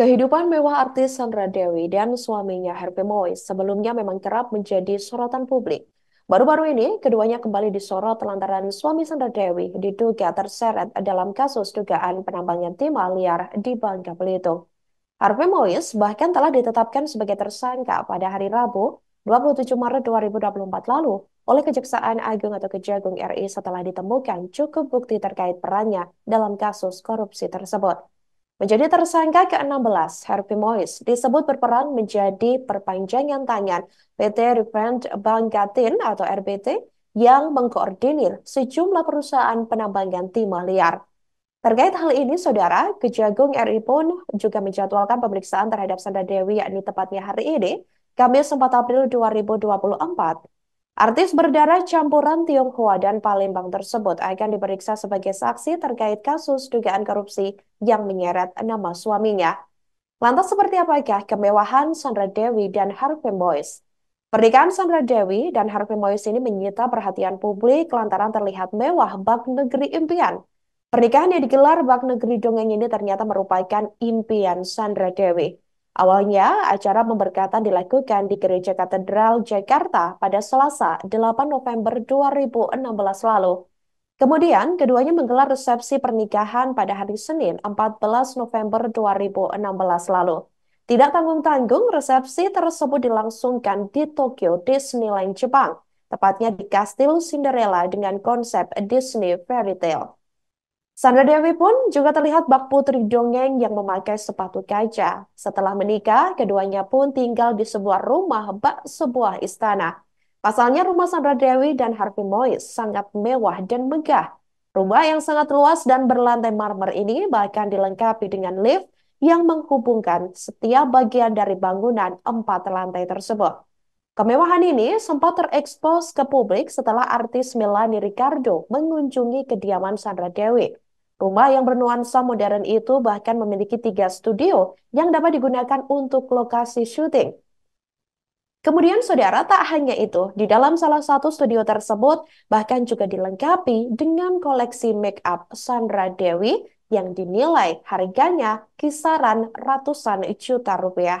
Kehidupan mewah artis Sandra Dewi dan suaminya Herve Mois sebelumnya memang kerap menjadi sorotan publik. Baru-baru ini, keduanya kembali disorot lantaran suami Sandra Dewi diduga terseret dalam kasus dugaan penambangan timah liar di Bangka Belitung. Harvey Mois bahkan telah ditetapkan sebagai tersangka pada hari Rabu 27 Maret 2024 lalu oleh Kejaksaan Agung atau Kejagung RI setelah ditemukan cukup bukti terkait perannya dalam kasus korupsi tersebut. Menjadi tersangka ke-16, Harvey Mois disebut berperan menjadi perpanjangan tangan PT Repent Banggatin atau RBT yang mengkoordinir sejumlah perusahaan penambangan timah liar. Terkait hal ini, Saudara, Kejagung RI pun juga menjadwalkan pemeriksaan terhadap Sandra Dewi yakni tepatnya hari ini, Kamis 4 April 2024 Artis berdarah campuran Tionghoa dan Palembang tersebut akan diperiksa sebagai saksi terkait kasus dugaan korupsi yang menyeret nama suaminya. Lantas seperti apakah kemewahan Sandra Dewi dan Harvey Moise? Pernikahan Sandra Dewi dan Harvey Moise ini menyita perhatian publik lantaran terlihat mewah bak negeri impian. Pernikahan yang digelar bak negeri dongeng ini ternyata merupakan impian Sandra Dewi. Awalnya, acara pemberkatan dilakukan di Gereja Katedral Jakarta pada Selasa 8 November 2016 lalu. Kemudian, keduanya menggelar resepsi pernikahan pada hari Senin 14 November 2016 lalu. Tidak tanggung-tanggung, resepsi tersebut dilangsungkan di Tokyo Disneyland Jepang, tepatnya di Kastil Cinderella dengan konsep Disney Fairy Tale. Sandra Dewi pun juga terlihat bak putri dongeng yang memakai sepatu kaca. Setelah menikah, keduanya pun tinggal di sebuah rumah bak sebuah istana. Pasalnya rumah Sandra Dewi dan Harvey Mois sangat mewah dan megah. Rumah yang sangat luas dan berlantai marmer ini bahkan dilengkapi dengan lift yang menghubungkan setiap bagian dari bangunan empat lantai tersebut. Kemewahan ini sempat terekspos ke publik setelah artis Melanie Ricardo mengunjungi kediaman Sandra Dewi. Rumah yang bernuansa modern itu bahkan memiliki tiga studio yang dapat digunakan untuk lokasi syuting. Kemudian saudara tak hanya itu, di dalam salah satu studio tersebut bahkan juga dilengkapi dengan koleksi make up Sandra Dewi yang dinilai harganya kisaran ratusan juta rupiah.